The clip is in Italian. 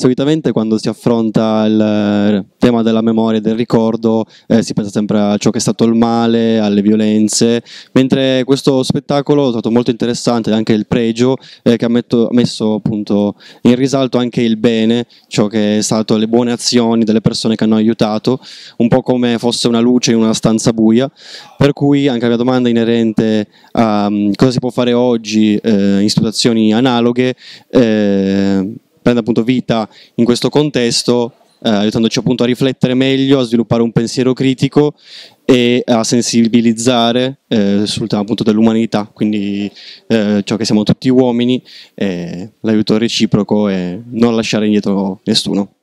solitamente quando si affronta il eh, tema della memoria e del ricordo eh, si pensa sempre a ciò che è stato il male, alle violenze, mentre questo spettacolo è stato molto interessante anche il pregio eh, che ha metto, messo appunto in risalto anche il bene, ciò che è stato le buone azioni delle persone che hanno aiutato, un po' come fosse una luce in una stanza buia, per cui anche la mia domanda inerente a um, cosa si può fare oggi eh, in situazioni analoghe eh, prende appunto vita in questo contesto, eh, aiutandoci appunto a riflettere meglio, a sviluppare un pensiero critico e a sensibilizzare eh, sul tema appunto dell'umanità, quindi eh, ciò che siamo tutti uomini, eh, l'aiuto reciproco e non lasciare indietro nessuno.